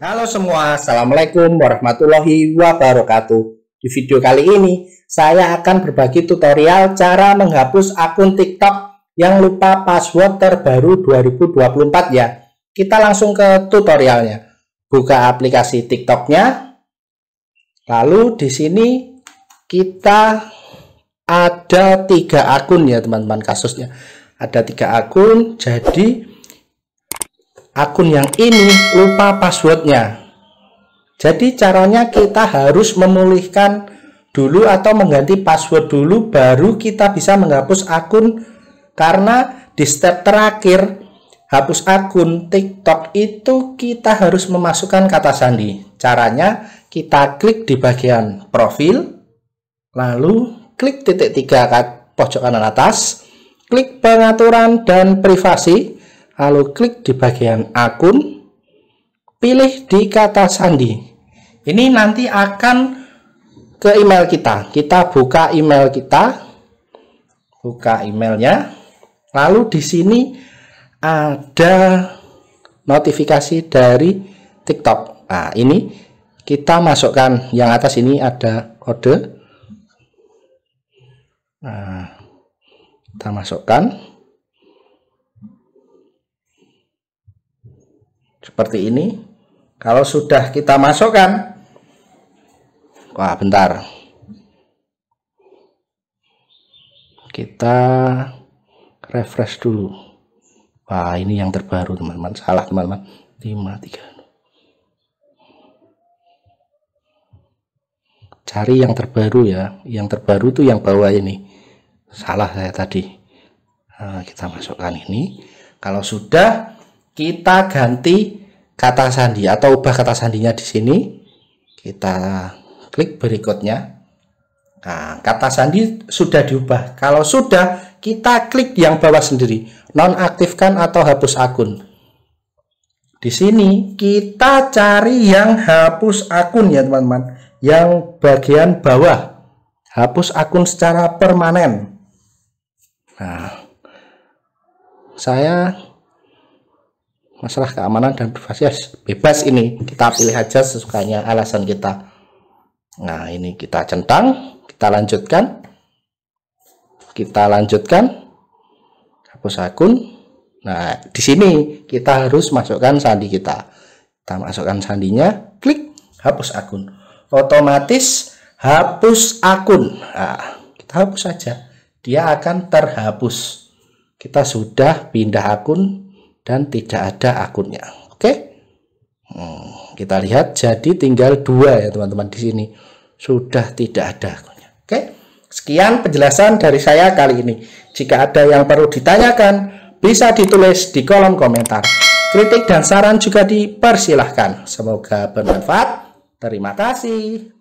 Halo semua, Assalamualaikum warahmatullahi wabarakatuh. Di video kali ini, saya akan berbagi tutorial cara menghapus akun TikTok yang lupa password terbaru 2024 ya. Kita langsung ke tutorialnya. Buka aplikasi TikToknya. Lalu di sini kita ada tiga akun ya teman-teman kasusnya. Ada tiga akun, jadi akun yang ini lupa passwordnya. Jadi caranya kita harus memulihkan dulu atau mengganti password dulu baru kita bisa menghapus akun karena di step terakhir hapus akun TikTok itu kita harus memasukkan kata sandi. Caranya kita klik di bagian profil lalu klik titik tiga pojok kanan atas, klik pengaturan dan privasi lalu klik di bagian akun, pilih di kata sandi. Ini nanti akan ke email kita. Kita buka email kita, buka emailnya, lalu di sini ada notifikasi dari TikTok. Nah, ini kita masukkan yang atas ini ada kode. Nah, kita masukkan. seperti ini kalau sudah kita masukkan wah bentar kita refresh dulu wah ini yang terbaru teman-teman salah teman-teman 53 cari yang terbaru ya yang terbaru tuh yang bawah ini salah saya tadi nah, kita masukkan ini kalau sudah kita ganti kata sandi atau ubah kata sandinya di sini. Kita klik berikutnya. Nah, kata sandi sudah diubah. Kalau sudah, kita klik yang bawah sendiri. Nonaktifkan atau hapus akun. Di sini kita cari yang hapus akun ya teman-teman. Yang bagian bawah. Hapus akun secara permanen. Nah, saya masalah keamanan dan privasi bebas ini kita pilih aja sesukanya alasan kita nah ini kita centang kita lanjutkan kita lanjutkan hapus akun nah di sini kita harus masukkan sandi kita kita masukkan sandinya klik hapus akun otomatis hapus akun nah, kita hapus saja dia akan terhapus kita sudah pindah akun dan tidak ada akunnya. Oke? Hmm, kita lihat jadi tinggal dua ya teman-teman di sini. Sudah tidak ada akunnya. Oke? Sekian penjelasan dari saya kali ini. Jika ada yang perlu ditanyakan, bisa ditulis di kolom komentar. Kritik dan saran juga dipersilahkan. Semoga bermanfaat. Terima kasih.